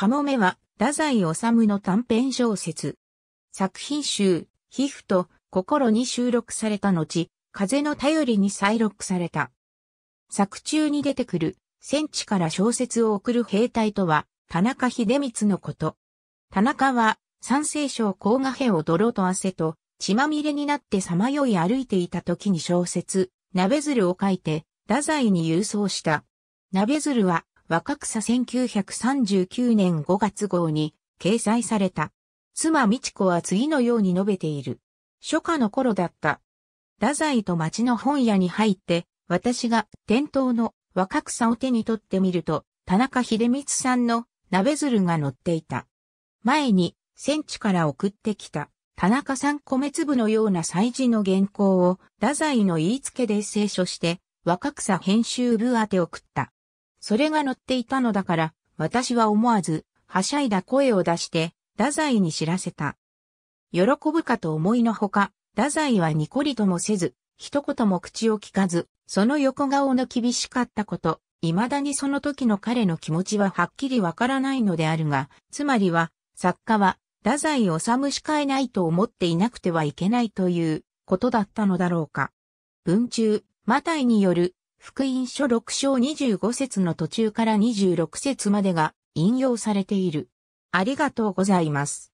カモメは、太宰治の短編小説。作品集、皮膚と心に収録された後、風の頼りに再録された。作中に出てくる、戦地から小説を送る兵隊とは、田中秀光のこと。田中は、三世省甲賀兵を泥と汗と、血まみれになってさまよい歩いていた時に小説、鍋鶴を書いて、太宰に郵送した。鍋鶴は、若草1939年5月号に掲載された。妻美智子は次のように述べている。初夏の頃だった。太宰と町の本屋に入って、私が店頭の若草を手に取ってみると、田中秀光さんの鍋鶴が乗っていた。前に、戦地から送ってきた、田中さん米粒のような祭事の原稿を、太宰の言いつけで聖書して、若草編集部宛て送った。それが乗っていたのだから、私は思わず、はしゃいだ声を出して、太宰に知らせた。喜ぶかと思いのほか、太宰はニコリともせず、一言も口を聞かず、その横顔の厳しかったこと、未だにその時の彼の気持ちははっきりわからないのであるが、つまりは、作家は、太宰治しかえないと思っていなくてはいけないということだったのだろうか。文中、マタイによる福音書6章25節の途中から26節までが引用されている。ありがとうございます。